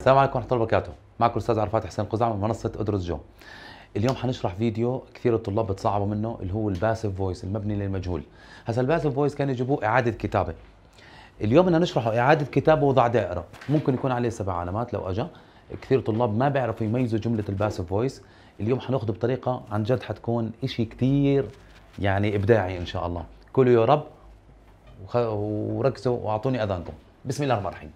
السلام عليكم ورحمه الله وبركاته معكم الاستاذ عرفات حسين قزعة من منصه ادرس جو اليوم حنشرح فيديو كثير الطلاب بتصعبوا منه اللي هو الباسيف فويس المبني للمجهول هسا الباسيف فويس كان يجيبوه اعاده كتابه اليوم بدنا نشرحه اعاده كتابه وضع دائره ممكن يكون عليه سبع علامات لو اجى كثير طلاب ما بيعرفوا يميزوا جمله الباسيف فويس اليوم حناخذه بطريقه عن جد حتكون شيء كثير يعني ابداعي ان شاء الله كلوا يا رب وركزوا واعطوني اذانكم بسم الله الرحمن الرحيم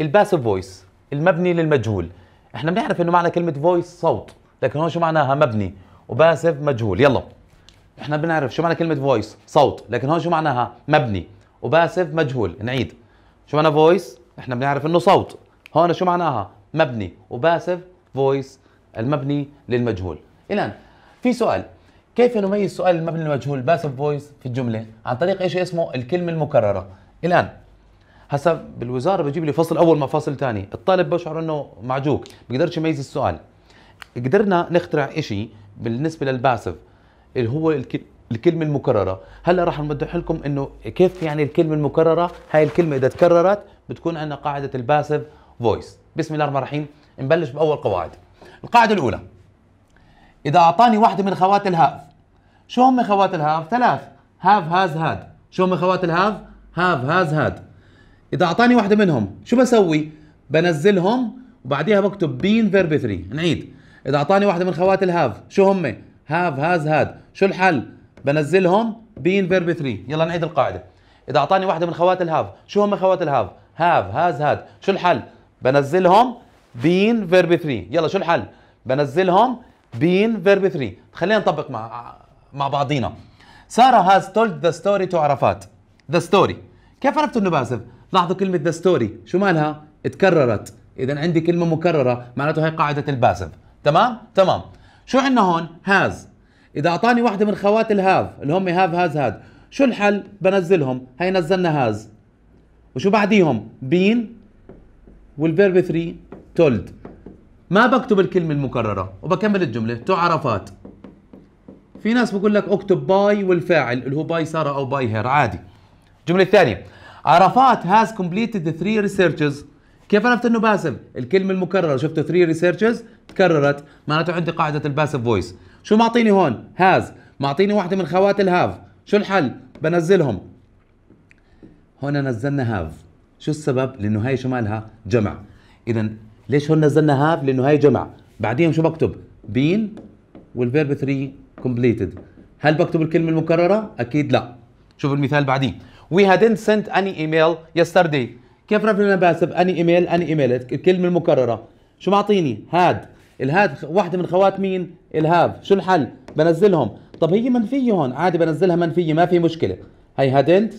الباسيف فويس المبني للمجهول احنا بنعرف انه معنى كلمه فويس صوت لكن هون شو معناها مبني وباسف مجهول يلا احنا بنعرف شو معنى كلمه فويس صوت لكن هون شو معناها مبني وباسف مجهول نعيد شو معنى فويس احنا بنعرف انه صوت هون شو معناها مبني وباسف فويس المبني للمجهول الان في سؤال كيف نميز سؤال المبني للمجهول باسف فويس في الجمله عن طريق شيء اسمه الكلمه المكرره الان هسا بالوزاره بجيب لي فصل اول ما فصل ثاني الطالب بشعر انه معجوق بقدرش يميز السؤال قدرنا نخترع شيء بالنسبه للباسف اللي هو الكلمه المكرره هلا راح نوضح لكم انه كيف يعني الكلمه المكرره هاي الكلمه اذا تكررت بتكون عندنا قاعده الباسف فويس بسم الله الرحمن الرحيم نبلش باول قواعد القاعده الاولى اذا اعطاني واحده من خوات الهاف شو هم خوات الهاف ثلاث هاف هاز هاد شو هم خوات الهاف هاف هاز هاد اذا اعطاني واحده منهم شو بسوي بنزلهم وبعديها بكتب بين فيرب 3 نعيد اذا اعطاني واحده من خوات الهاف شو هم هاف هاز هاد شو الحل بنزلهم بين فيرب 3 يلا نعيد القاعده اذا اعطاني واحده من خوات الهاف شو هم خوات الهاف هاف هاز هاد شو الحل بنزلهم بين فيرب 3 يلا شو الحل بنزلهم بين فيرب 3 خلينا نطبق مع مع بعضينا ساره هاز تولد ذا ستوري تو عرفات ذا ستوري كيف عرفت انه باسف لاحظوا كلمه ذا ستوري شو مالها اتكررت اذا عندي كلمه مكرره معناته هي قاعده الباسف تمام تمام شو عندنا هون هاز اذا اعطاني واحده من خوات الهاف اللي هم هاف هاز هاد شو الحل بنزلهم هي نزلنا هاز وشو بعديهم بين والفيرب 3 تولد ما بكتب الكلمة المكررة وبكمل الجملة تو عرفات في ناس بقول لك اكتب باي والفاعل اللي هو باي سارة أو باي هير عادي الجملة الثانية عرفات هاز كومبليتد 3 ريسيرشز كيف عرفت انه باسف؟ الكلمه المكرره شفت 3 ريسيرشز تكررت معناته عندي قاعده الباسف فويس شو معطيني هون؟ هاز معطيني واحده من خوات الهاف شو الحل؟ بنزلهم هون نزلنا هاف شو السبب؟ لانه هاي شو مالها؟ جمع اذا ليش هون نزلنا هاف؟ لانه هاي جمع بعدين شو بكتب؟ بين والفيرب 3 كومبليتد هل بكتب الكلمه المكرره؟ اكيد لا شوف المثال بعديه we hadn't sent any email yesterday كيف رفنا باسب any email any email الكلمه المكرره شو معطيني هاد الهاد واحده من خوات مين الهاف شو الحل بنزلهم طب هي منفيه هون عادي بنزلها منفيه ما في مشكله هي هادنت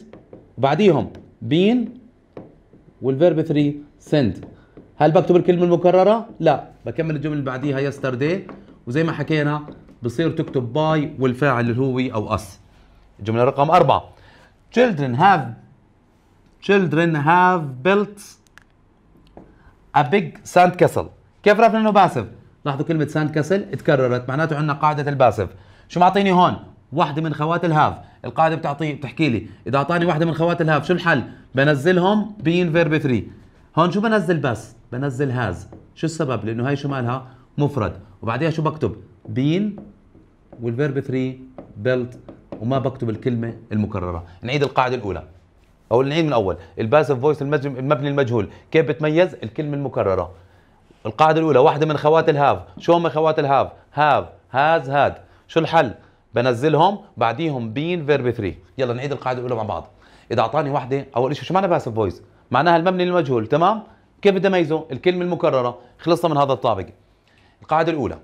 وبعديهم بين والفيرب 3 سنت هل بكتب الكلمه المكرره لا بكمل الجمله اللي بعديها يسترداي وزي ما حكينا بصير تكتب باي والفاعل اللي هو او اس الجمله رقم أربعة children have children have built a big sand castle كيف عرفنا انه باسف لاحظوا كلمه ساند كاسل اتكررت معناته عندنا قاعده الباسف شو معطيني هون واحده من خوات الهاف القاعده بتعطي بتحكي لي اذا اعطاني واحده من خوات الهاف شو الحل بنزلهم بين فيرب 3 هون شو بنزل بس بنزل هاز شو السبب لانه هاي شو مالها مفرد وبعديها شو بكتب بين والفيرب 3 بيلت وما بكتب الكلمه المكرره نعيد القاعده الاولى او نعيد من الاول الباسف فويس المبني المجهول كيف بتميز الكلمه المكرره القاعده الاولى واحده من خوات الهاف شو هم خوات الهاف هاف هاز هاد شو الحل بنزلهم بعديهم بين فيرب 3 يلا نعيد القاعده الاولى مع بعض اذا اعطاني واحده اول شيء شو معنى باسف فويس معناها المبني المجهول تمام كيف بدي اميزه الكلمه المكرره خلصنا من هذا الطابق القاعده الاولى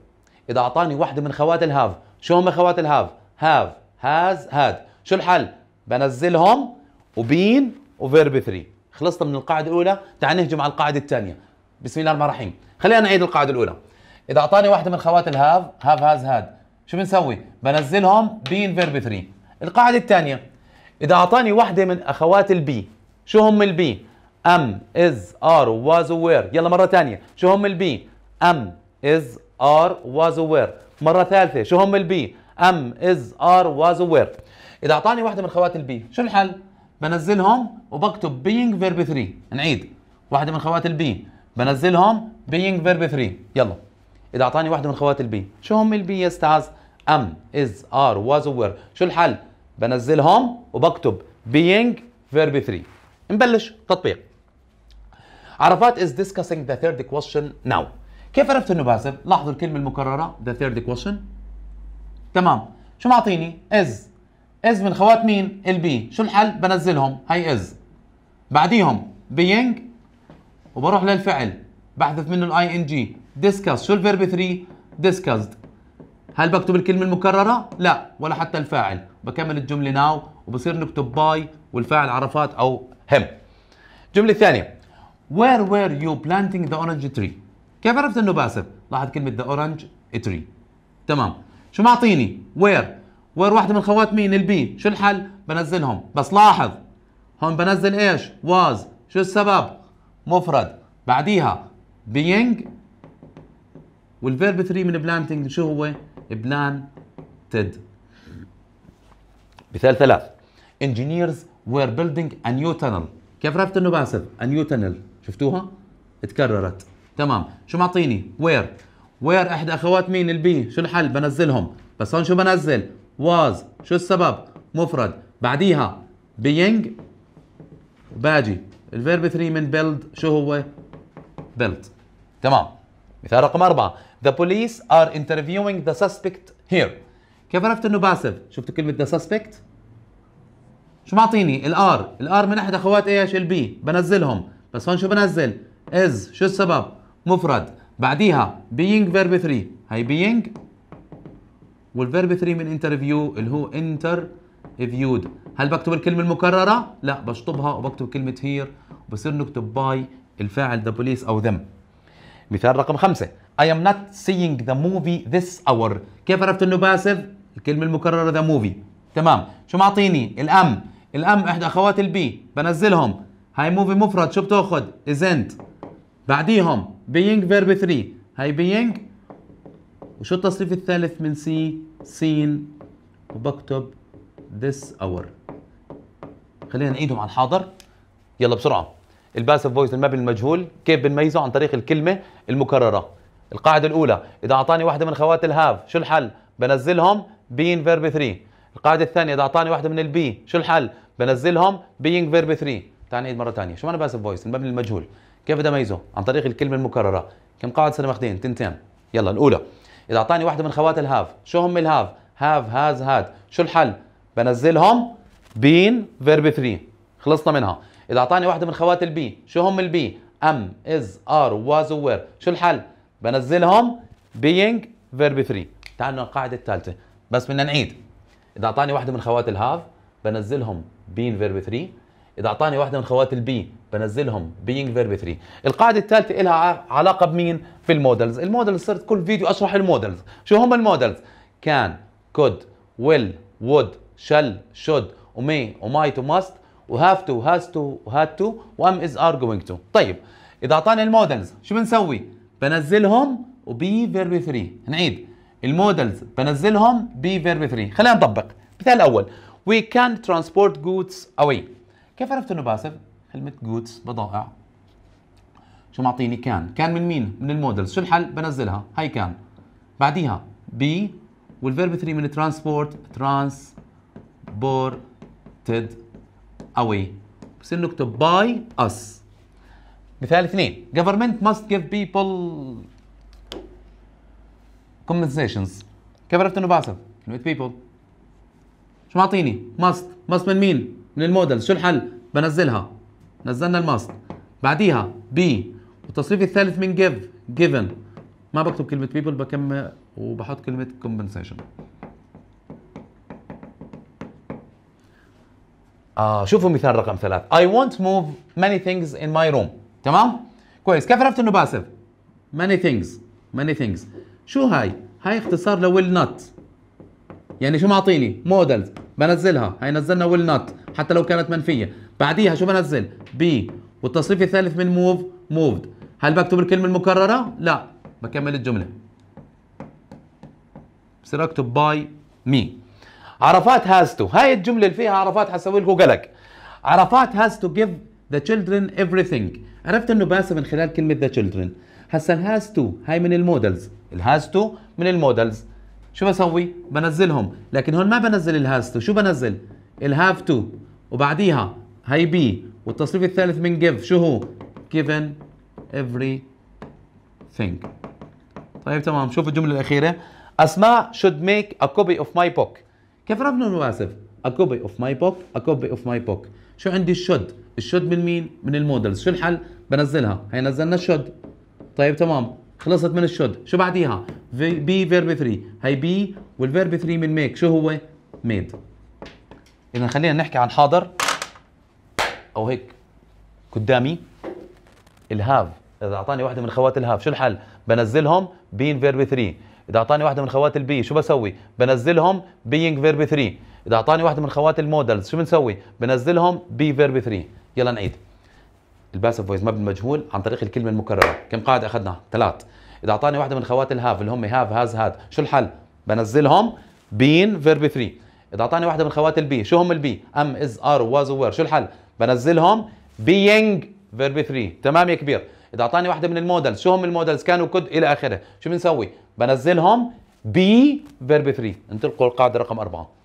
اذا اعطاني واحده من خوات الهاف شو هم خوات الهاف هاف هاز هاد شو الحل بنزلهم وبين وفيرب 3 خلصت من القاعده الاولى تعال نهجم على القاعده الثانيه بسم الله الرحمن الرحيم خلينا نعيد القاعده الاولى اذا اعطاني واحده من خوات الهاف هاف هاز هاد شو بنسوي بنزلهم بين فيرب 3 القاعده الثانيه اذا اعطاني واحده من اخوات البي شو هم البي ام از ار واز وير يلا مره ثانيه شو هم البي ام از ار واز وير مره ثالثه شو هم البي ام از ار واز وير اذا اعطاني واحده من خوات البي شو الحل بنزلهم وبكتب بينج فيرب 3 نعيد واحده من خوات البي بنزلهم بينج فيرب 3 يلا اذا اعطاني واحده من خوات البي شو هم البي يا استاذ ام از ار واز وير شو الحل بنزلهم وبكتب بينج فيرب 3 نبلش تطبيق عرفات is discussing the third question now كيف عرفت انه باسف لاحظوا الكلمه المكرره the third question تمام شو معطيني از از من خوات مين البي شو الحل بنزلهم هي از بعديهم بينج وبروح للفعل بحذف منه الاي ان جي discuss شو الفيرب 3 discussed هل بكتب الكلمه المكرره لا ولا حتى الفاعل بكمل الجمله ناو وبصير نكتب باي والفاعل عرفات او هم الجمله الثانيه where were you planting the orange tree كيف عرفت انه باسل لاحظ كلمه the orange tree تمام شو معطيني وير وير واحده من خوات مين البي شو الحل بنزلهم بس لاحظ هون بنزل ايش واز شو السبب مفرد بعديها بينج والفيرب 3 من بلانتنج شو هو بلانتد مثال ثلاث engineers were building a new tunnel كيف عرفت انه باسل a new tunnel شفتوها اتكررت تمام شو معطيني where وير احدى اخوات مين البي شو الحل بنزلهم بس هون شو بنزل واز شو السبب مفرد بعديها بينج باجي الفيرب 3 من بيلد شو هو بيلد تمام مثال رقم أربعة The police are interviewing the suspect here كيف عرفت انه باسف؟ شفتوا كلمة the suspect؟ شو معطيني؟ الار، الار من احد اخوات ايش؟ البي، بنزلهم، بس هون شو بنزل؟ از، شو السبب؟ مفرد، بعديها being verb 3 هي being والverb 3 من interview اللي هو interviewed هل بكتب الكلمه المكرره لا بشطبها وبكتب كلمه here وبصير نكتب باي الفاعل the police او them مثال رقم خمسة I am not seeing the movie this hour كيف عرفت انه باسف الكلمه المكرره the movie تمام شو معطيني الام الام احدى اخوات البي بنزلهم هاي موفي مفرد شو بتاخذ ازنت بعديهم being verb 3 هاي being وشو التصريف الثالث من سي سين وبكتب this hour خلينا نعيدهم على الحاضر يلا بسرعه الباسف فويس المبني المجهول كيف بنميزه عن طريق الكلمه المكرره القاعده الاولى اذا اعطاني واحده من خوات الهاف شو الحل بنزلهم being verb 3 القاعده الثانيه اذا اعطاني واحده من البي شو الحل بنزلهم being verb 3 تعال نعيد مره ثانيه شو معنى باسف فويس المبني المجهول كيف بدي اميزه؟ عن طريق الكلمه المكرره كم قاعده صرنا ماخذين تنتين يلا الاولى اذا اعطاني واحده من خوات الهاف شو هم الهاف هاف هاز هاد شو الحل بنزلهم بين فيرب 3 خلصنا منها اذا اعطاني واحده من خوات البي شو هم البي ام از ار واز وير شو الحل بنزلهم بينج فيرب 3 تعالوا القاعده الثالثه بس بدنا نعيد اذا اعطاني واحده من خوات الهاف بنزلهم بين فيرب 3 اذا اعطاني واحده من خوات البي بنزلهم بينج فيرب 3 القاعده الثالثه لها علاقه بمين في المودلز المودلز صرت كل فيديو اشرح المودلز شو هم المودلز كان كود ويل وود شل شود ومي ومايت وماست وهاف تو هاز تو وهاد تو وام از ار جوينج تو طيب اذا اعطاني المودلز شو بنسوي بنزلهم وبي فيرب 3 نعيد المودلز بنزلهم بي فيرب 3 خلينا نطبق مثال اول وي كان ترانسبورت جودز اواي كيف عرفت انه باسف؟ كلمه جودز بضائع شو معطيني كان كان من مين من المودلز شو الحل بنزلها هاي كان بعديها بي والفيرب 3 من ترانسبورت ترانسبورتد اوي بصير نكتب باي اس مثال اثنين government must give people compensations كيف عرفت انه باسف؟ كلمة people شو معطيني؟ must must من مين؟ من المودلز شو الحل بنزلها نزلنا الماست بعديها بي والتصريف الثالث من جيف جيفن ما بكتب كلمه بيبل بكمل وبحط كلمه كومبنسيشن آه شوفوا مثال رقم ثلاث I want to move many things in my room تمام كويس كيف عرفت انه باسف many things many things شو هاي هاي اختصار لويل نوت يعني شو معطيني مودلز بنزلها هي نزلنا ويل نوت حتى لو كانت منفيه بعديها شو بنزل بي والتصريف الثالث من موف موفد هل بكتب الكلمه المكرره لا بكمل الجمله بصير اكتب باي مي عرفات هاز تو هاي الجمله اللي فيها عرفات حسوي لكم قلق عرفات هاز تو جيف ذا children everything عرفت انه باسه من خلال كلمه ذا تشيلدرن هسا الهاز تو هاي من المودلز الهاز تو من المودلز شو بسوي؟ بنزلهم لكن هون ما بنزل الهاز تو شو بنزل؟ الهاف تو وبعديها هي بي والتصريف الثالث من جيف شو هو؟ given everything طيب تمام شوف الجملة الأخيرة أسماء should make a copy of my book كيف ربنا نواسف؟ a copy of my book a copy of my book شو عندي الشد؟ الشد من مين؟ من المودلز شو الحل؟ بنزلها هي نزلنا الشد طيب تمام خلصت من الشد شو بعديها بي فيرب 3 هي بي والفيرب 3 من ميك شو هو ميد اذا خلينا نحكي عن حاضر او هيك قدامي الهاف اذا اعطاني واحده من خوات الهاف شو الحل بنزلهم بين فيرب 3 اذا اعطاني واحده من خوات البي شو بسوي بنزلهم بينج فيرب 3 اذا اعطاني واحده من خوات المودلز شو بنسوي بنزلهم بي فيرب 3 يلا نعيد الباسف فويس ما بالمجهول عن طريق الكلمه المكرره كم قاعده اخذنا ثلاث اذا اعطاني واحده من خوات الهاف اللي هم هاف هاز هاد شو الحل بنزلهم بين فيرب 3 اذا اعطاني واحده من خوات البي شو هم البي ام از ار واز وير شو الحل بنزلهم بينج فيرب 3 تمام يا كبير اذا اعطاني واحده من المودلز شو هم المودلز كانوا كود الى اخره شو بنسوي بنزلهم بي فيرب 3 انطلقوا القاعده رقم 4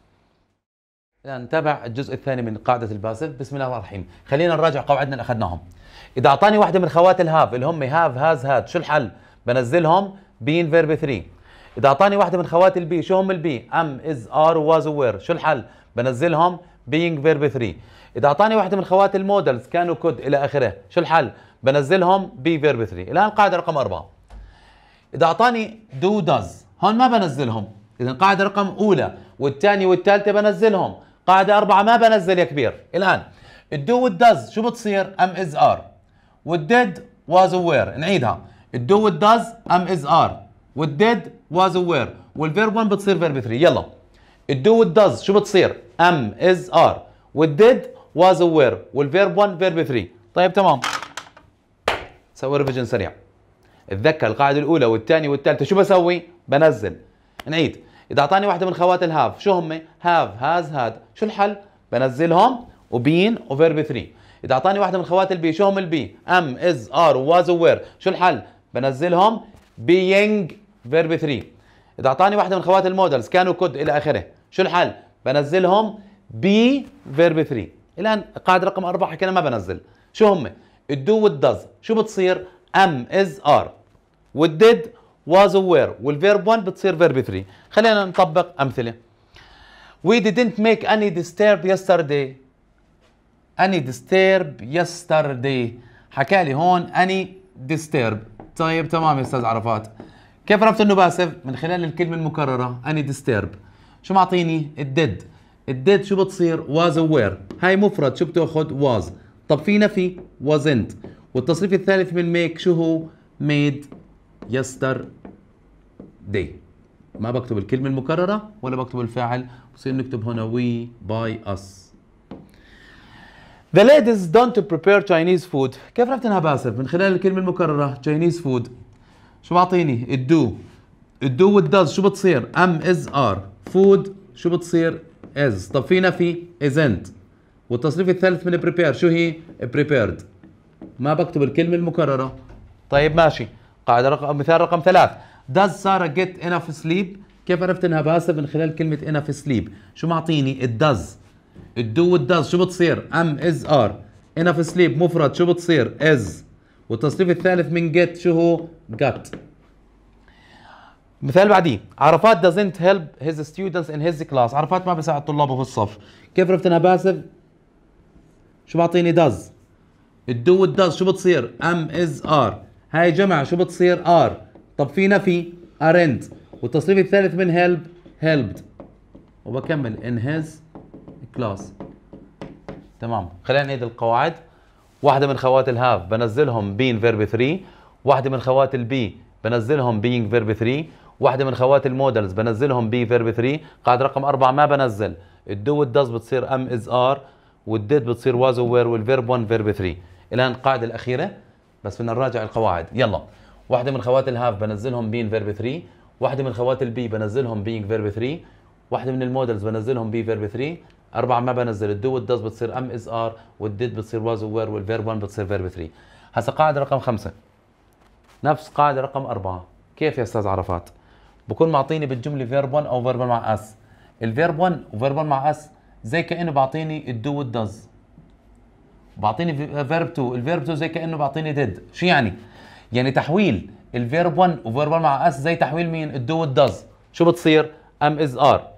الآن نتابع الجزء الثاني من قاعدة الباسف بسم الله الرحمن الرحيم خلينا نراجع قواعدنا اللي أخذناهم إذا أعطاني واحدة من خوات الهاف اللي هم هاف هاز هاد شو الحل؟ بنزلهم بين فيرب 3 إذا أعطاني واحدة من خوات البي شو هم البي؟ أم إز آر واز وير شو الحل؟ بنزلهم بينج فيرب 3 إذا أعطاني واحدة من خوات المودلز كانوا كود إلى آخره شو الحل؟ بنزلهم بي فيرب 3 الآن قاعدة رقم 4 إذا أعطاني دو داز هون ما بنزلهم إذا قاعدة رقم أولى والثانية والثالثة بنزلهم قاعدة أربعة ما بنزل يا كبير الآن الدو والدز شو بتصير أم إز آر والديد واز وير نعيدها الدو والدز أم إز آر والديد واز وير والفيرب 1 بتصير فيرب 3 يلا الدو والدز شو بتصير أم إز آر والديد واز وير والفيرب 1 فيرب 3 طيب تمام سوي ريفيجن سريع اتذكر القاعدة الأولى والثانية والثالثة شو بسوي؟ بنزل نعيد اذا اعطاني واحده من خوات الهاف شو هم هاف هاز هاد شو الحل بنزلهم وبين وفيرب 3 اذا اعطاني واحده من خوات البي شو هم البي ام از ار واز وير شو الحل بنزلهم بينج فيرب 3 اذا اعطاني واحده من خوات المودلز كانوا كود الى اخره شو الحل بنزلهم بي فيرب 3 الان قاعده رقم أربعة حكينا ما بنزل شو هم الدو والدز شو بتصير ام از ار والديد was aware والفيرب 1 بتصير فيرب 3 خلينا نطبق امثله We didn't make any disturb yesterday any disturb yesterday حكى لي هون any disturb طيب تمام يا استاذ عرفات كيف عرفت انه باسف من خلال الكلمه المكرره any disturb شو معطيني الديد الديد شو بتصير was aware هاي مفرد شو بتاخذ was طب في نفي wasn't والتصريف الثالث من make شو هو made يستر دي ما بكتب الكلمة المكررة ولا بكتب الفاعل بصير نكتب هنا we by us The ladies don't prepare Chinese food كيف عرفت انها باسف من خلال الكلمة المكررة Chinese food شو بعطيني الدو الدو والدز شو بتصير ام از ار فود شو بتصير از طب في نفي isn't والتصريف الثالث من prepare شو هي prepared ما بكتب الكلمة المكررة طيب ماشي قاعده رقم مثال رقم ثلاث does ساره get enough sleep كيف عرفت انها باسه من خلال كلمه enough sleep شو معطيني الدز الدو does شو بتصير ام از ار enough sleep مفرد شو بتصير از والتصنيف الثالث من get شو هو got مثال بعديه عرفات doesn't help his students in his class عرفات ما بيساعد طلابه في الصف كيف عرفت انها باسف شو بعطيني does الدو does شو بتصير ام از ار هاي جمع شو بتصير ار طب في نفي ارنت والتصريف الثالث من هيلب هيلبد وبكمل ان هيز كلاس تمام خلينا نعيد القواعد واحده من خوات الهاف بنزلهم بين فيرب 3 واحده من خوات البي بنزلهم بينج فيرب 3 واحده من خوات المودلز بنزلهم بي فيرب 3 قاعده رقم أربعة ما بنزل الدو والدز بتصير ام از ار والديد بتصير واز وير والفيرب 1 فيرب 3 الان القاعده الاخيره بس بدنا نراجع القواعد يلا واحدة من خوات الهاف بنزلهم بين فيرب 3 واحدة من خوات البي بنزلهم بين فيرب 3 واحدة من المودلز بنزلهم بي فيرب 3 أربعة ما بنزل الدو والدز بتصير ام از ار والديد بتصير واز وير والفيرب 1 بتصير فيرب 3 هسا قاعدة رقم خمسة نفس قاعدة رقم أربعة كيف يا أستاذ عرفات؟ بكون معطيني بالجملة فيرب 1 أو فيرب مع اس الفيرب 1 وفيرب 1 مع اس زي كأنه بعطيني الدو والدز بعطيني فيرب 2 الفيرب 2 زي كانه بعطيني ديد شو يعني يعني تحويل الفيرب 1 وفيرب 1 مع اس زي تحويل مين الدو والدز شو بتصير ام از ار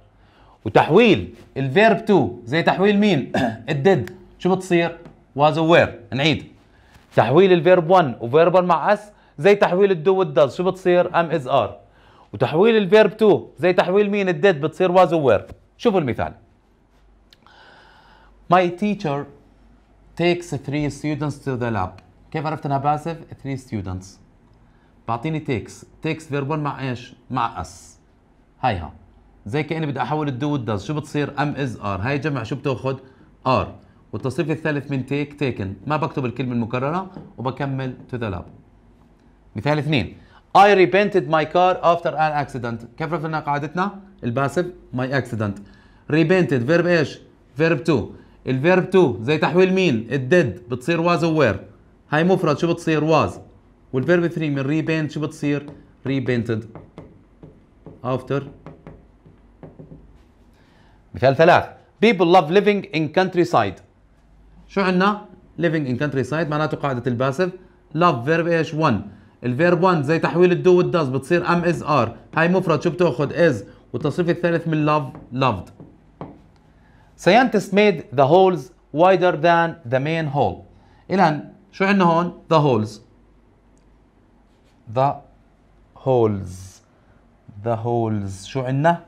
وتحويل الفيرب 2 زي تحويل مين الديد شو بتصير واز وير نعيد تحويل الفيرب 1 وفيرب 1 مع اس زي تحويل الدو والدز شو بتصير ام از ار وتحويل الفيرب 2 زي تحويل مين الديد بتصير واز وير شوفوا المثال My teacher takes three students to the lab كيف عرفت انها باسف three students بعطيني takes takes verb مع ايش مع us هيها زي كاني بدي احول الدو والدز شو بتصير ام از ار هاي جمع شو بتاخذ ار والتصريف الثالث من تيك take, تيكن ما بكتب الكلمه المكرره وبكمل تو ذا لاب مثال اثنين I repainted my car after an accident كيف رفضنا قاعدتنا الباسف my accident repainted verb ايش verb 2 الفيرب تو زي تحويل مين الديد بتصير واز وير هاي مفرد شو بتصير واز والفيرب 3 من ريبينت شو بتصير ريبينتد افتر مثال ثلاث people love living in countryside شو عندنا living in countryside معناته قاعده الباسف love verb ايش 1 الفيرب 1 زي تحويل الدو والداز بتصير ام از ار هاي مفرد شو بتاخذ از والتصريف الثالث من love loved scientists made the holes wider than the main hole الان شو عندنا هون the holes the holes the holes شو عندنا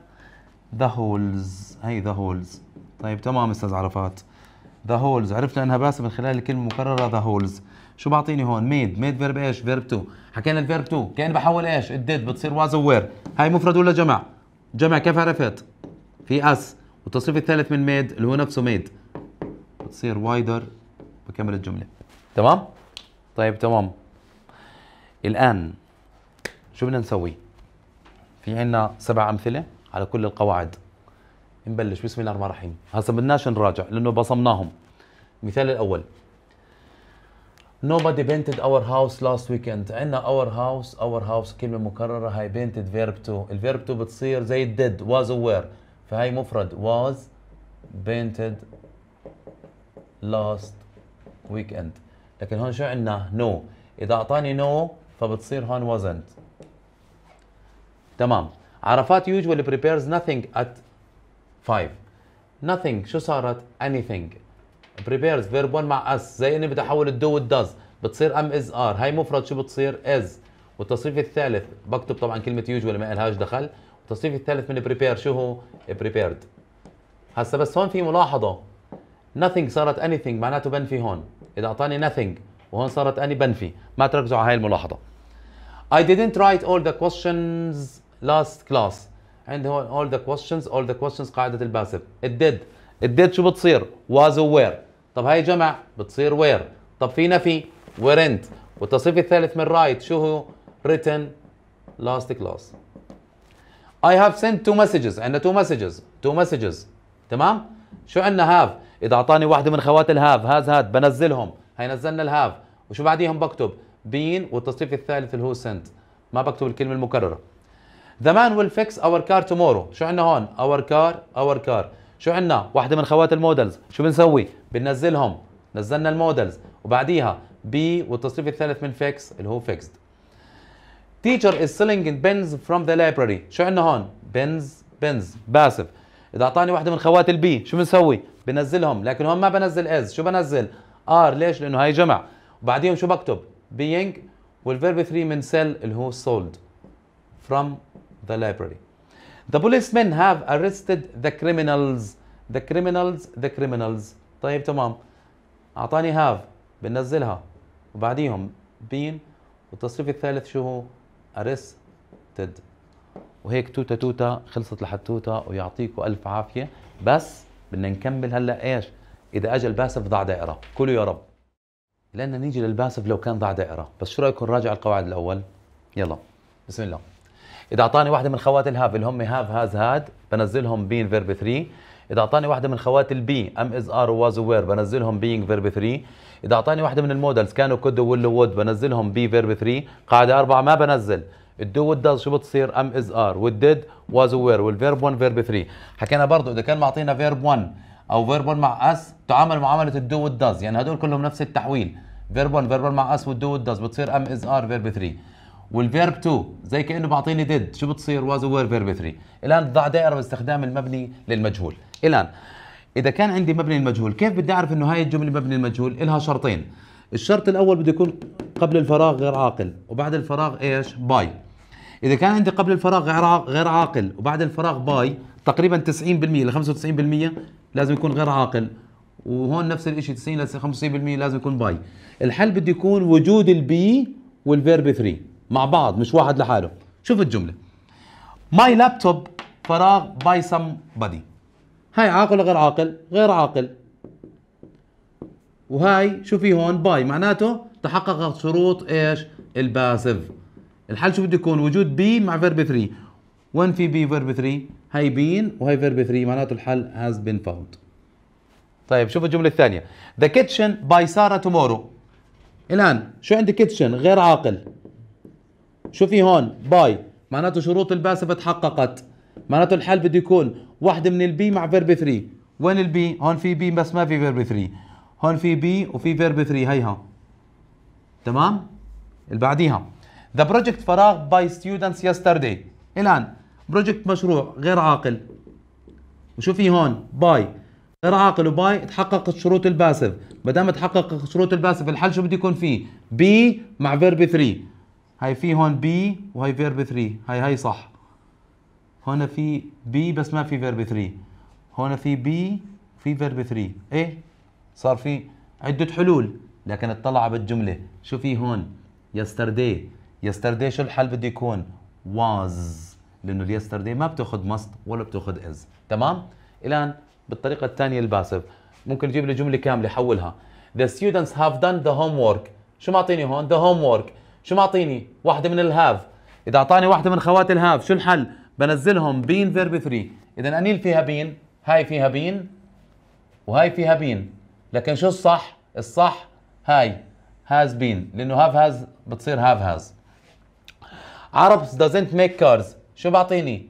the holes هي the holes طيب تمام استاذ عرفات the holes عرفنا انها باسمه من خلال الكلمه المكرره the holes شو بعطيني هون ميد ميد فيرب ايش فيرب تو حكينا الفيرب تو كان بحول ايش الديد بتصير واز وير هاي مفرد ولا جمع جمع كيف عرفت في اس والتصريف الثالث من ميد اللي هو نفسه ميد بتصير وايدر بكمل الجمله تمام طيب تمام الان شو بدنا نسوي في عندنا سبع امثله على كل القواعد نبلش بسم الله الرحمن الرحيم هسا بدناش نراجع لانه بصمناهم المثال الاول nobody painted our house last weekend عندنا our house our house كلمه مكرره هاي painted verb to الفيرب تو بتصير زي الديد was aware فهي مفرد was painted last weekend لكن هون شو عندنا no اذا اعطاني no فبتصير هون wasn't تمام عرفات usually prepares nothing at 5 nothing شو صارت anything prepares verb 1 مع us زي اني بدي احول الدو والدز بتصير ام از ار هاي مفرد شو بتصير از والتصريف الثالث بكتب طبعا كلمه يوجوال ما لهاش دخل التصنيف الثالث من بريبير شو هو؟ بريبيرد هسا بس هون في ملاحظه nothing صارت anything معناته بنفي هون اذا اعطاني nothing وهون صارت اني بنفي ما تركزوا على هاي الملاحظه I didn't write all the questions last class عندي هون all the questions all the questions قاعدة الباسف it did it did شو بتصير was or where طب هاي جمع بتصير where طب في نفي weren't والتصريف الثالث من write شو هو written last class I have sent two messages عندنا two messages two messages تمام شو عندنا have إذا أعطاني واحدة من خوات الهاف هاز هاد بنزلهم هي نزلنا الهاف وشو بعديهم بكتب بين والتصريف الثالث اللي هو sent ما بكتب الكلمة المكررة The man will fix our car tomorrow شو عندنا هون our car our car شو عندنا واحدة من خوات المودلز شو بنسوي بننزلهم نزلنا المودلز وبعديها بي والتصريف الثالث من فيكس اللي هو فيكسد teacher is selling pens from the library شو عندنا هون بنز بنز باسف اذا اعطاني واحده من خوات البي شو بنسوي بنزلهم لكن هون ما بنزل از شو بنزل ار ليش لانه هاي جمع وبعديهم شو بكتب being والفيرب 3 من sell اللي هو sold from the library the policemen have arrested the criminals the criminals the criminals طيب تمام اعطاني have بنزلها وبعديهم been والتصريف الثالث شو هو ارستد وهيك توتا توتا خلصت لحتوتا ويعطيكم الف عافيه بس بدنا نكمل هلا ايش اذا اجى الباسف ضع دائره كله يا رب لأن نيجي للباسف لو كان ضع دائره بس شو رايكم نراجع القواعد الاول يلا بسم الله اذا اعطاني واحده من خوات الهاف اللي هم هاف هاز هاد بنزلهم بين فيرب 3 اذا اعطاني واحده من خوات البي ام از ار وواز وير بنزلهم بينج فيرب 3 اذا اعطاني واحده من المودلز كانوا كود وول وود بنزلهم بي فيرب 3 قاعده اربعه ما بنزل الدو والداز شو بتصير ام از ار والديد واز وير والفيرب 1 فيرب 3 حكينا برضه اذا كان معطينا فيرب 1 او فيرب 1 مع اس تعامل معامله الدو والداز يعني هدول كلهم نفس التحويل فيرب 1 فيرب 1 مع اس والدو والداز بتصير ام از ار فيرب 3 والفيرب 2 زي كانه بعطيني ديد شو بتصير واز وير فيرب 3 الان ضع دائره باستخدام المبني للمجهول الان اذا كان عندي مبني المجهول كيف بدي اعرف انه هاي الجمله مبني المجهول لها شرطين الشرط الاول بده يكون قبل الفراغ غير عاقل وبعد الفراغ ايش باي اذا كان عندي قبل الفراغ غير عاقل وبعد الفراغ باي تقريبا 90% ل 95% لازم يكون غير عاقل وهون نفس الشيء 90 ل 95% لازم يكون باي الحل بده يكون وجود البي والفيرب 3 مع بعض مش واحد لحاله شوف الجمله ماي لابتوب فراغ باي سم بدي هاي عاقل غير عاقل غير عاقل وهاي شو في هون باي معناته تحققت شروط ايش الباسف الحل شو بده يكون وجود بي مع فيرب 3 وين في بي فيرب 3 هاي بين وهاي فيرب 3 معناته الحل هاز بين فاوند طيب شوف الجمله الثانيه ذا كيتشن باي ساره تومورو الان شو عندي كيتشن غير عاقل شوفي هون باي معناته شروط الباسف تحققت معناته الحل بده يكون واحد من البي مع فيرب 3 وين البي هون في بي بس ما في فيرب 3 هون في بي وفي فيرب 3 هيها تمام اللي بعديها ذا بروجكت فراغ باي ستودنتس يسترداي الان بروجكت مشروع غير عاقل وشوفي هون باي غير عاقل وباي تحققت شروط الباسف ما دام تحققت شروط الباسف الحل شو بده يكون فيه بي مع فيرب 3 هاي في هون بي وهي فيرب 3 هاي هاي صح هون في بي بس ما في فيرب 3 هون في بي في فيرب 3 ايه صار في عدة حلول لكن اطلع بالجملة شو في هون يسترداي يسترداي شو الحل بده يكون was لانه اليسترداي ما بتاخذ ماست ولا بتاخذ از تمام الان بالطريقه الثانيه الباسف ممكن تجيب لي جمله كامله حولها the students have done the homework شو معطيني هون the homework شو معطيني واحدة من الهاف إذا أعطاني واحدة من خوات الهاف شو الحل بنزلهم بين فيرب 3 إذا أنيل فيها بين هاي فيها بين وهاي فيها بين لكن شو الصح الصح هاي هاز بين لأنه هاف هاز بتصير هاف هاز عربس doesn't make cars شو بعطيني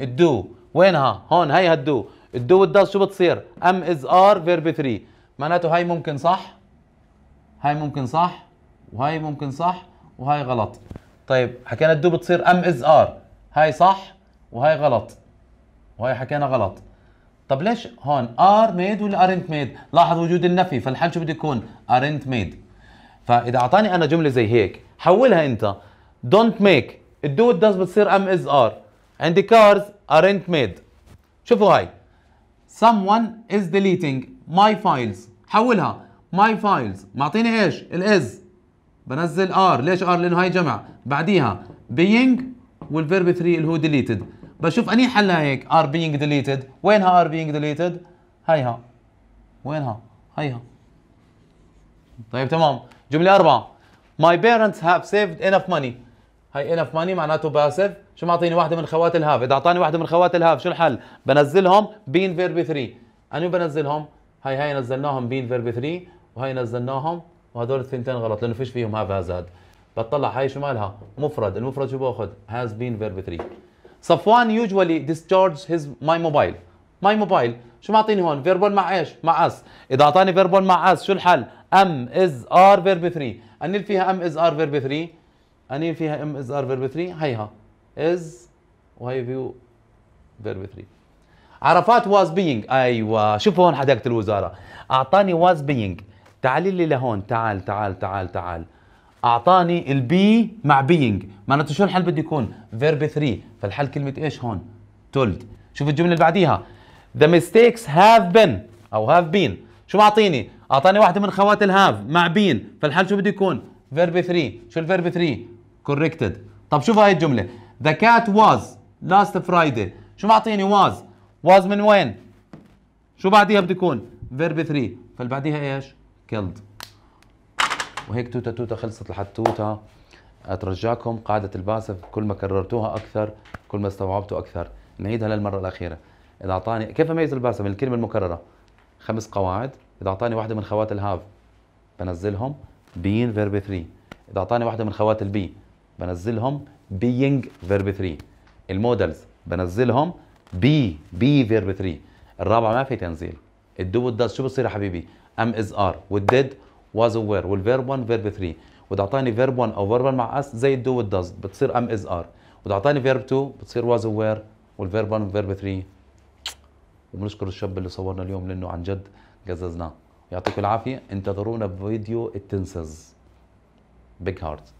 الدو وينها هون هاي هالدو الدو والداز شو بتصير ام از ار فيرب 3 معناته هاي ممكن صح هاي ممكن صح وهاي ممكن صح وهاي غلط طيب حكينا الدو بتصير ام از ار هاي صح وهاي غلط وهي حكينا غلط طب ليش هون ار ميد ولا ارنت ميد لاحظ وجود النفي فالحل شو بده يكون ارنت ميد فاذا اعطاني انا جمله زي هيك حولها انت دونت ميك الدو داز بتصير ام از ار عندي كارز ارنت ميد شوفوا هاي someone is deleting my files حولها my files معطيني ايش الاز بنزل ار ليش ار لانه هاي جمع بعديها بينج والفيرب 3 اللي هو ديليتد بشوف اني حل هيك ار بينج ديليتد وينها ار being ديليتد هيها وينها هيها طيب تمام جمله اربعه my parents have saved enough money هاي انف ماني معناته باسف شو معطيني واحده من خوات الهاف اذا اعطاني واحده من خوات الهاف شو الحل بنزلهم بين فيرب 3 انو بنزلهم هاي هاي نزلناهم بين فيرب 3 وهاي نزلناهم وهذول الثنتين غلط لانه فيش فيهم هاف هاز هاد بتطلع هاي شو مالها مفرد المفرد شو باخذ هاز بين فيرب 3 صفوان يوجوالي ديسشارج هيز ماي موبايل ماي موبايل شو معطيني هون فيربون مع ايش مع اس اذا اعطاني فيربون مع اس شو الحل ام از ار فيرب 3 انيل فيها ام از ار فيرب 3 انيل فيها ام از ار فيرب 3 هيها از وهي فيو فيرب 3 عرفات واز بينج ايوه شوف هون حداقه الوزاره اعطاني واز بينج تعالي لي لهون تعال تعال تعال تعال اعطاني البي مع بينج معناته شو الحل بده يكون فيرب 3 فالحل كلمه ايش هون تولد شوف الجمله اللي بعديها the mistakes have been او have been شو معطيني اعطاني واحده من خوات الهاف مع بين فالحل شو بده يكون فيرب 3 شو الفيرب 3 corrected طب شوف هاي الجمله the cat was last فرايدي شو معطيني was was من وين شو بعديها بده يكون فيرب 3 فالبعديها ايش كيلد وهيك توتا توتا خلصت لحد توتا اترجاكم قاعدة الباسف كل ما كررتوها اكثر كل ما استوعبتوا اكثر نعيدها للمرة الاخيرة اذا اعطاني كيف اميز الباسف من الكلمة المكررة خمس قواعد اذا اعطاني واحدة من خوات الهاف بنزلهم بين فيرب 3 اذا اعطاني واحدة من خوات البي بنزلهم بينج فيرب 3 المودلز بنزلهم بي بي فيرب 3 الرابعة ما في تنزيل الدو والداس شو بصير يا حبيبي ام از ار والديد واز وير والفيرب 1 فيرب 3 واذا اعطاني فيرب 1 او فيرب 1 مع اس زي الدو والدز بتصير ام از ار واذا اعطاني فيرب 2 بتصير واز وير والفيرب 1 والفيرب 3 وبنشكر الشاب اللي صورنا اليوم لانه عن جد قززناه يعطيكم العافيه انتظرونا بفيديو التنسز بيج هارت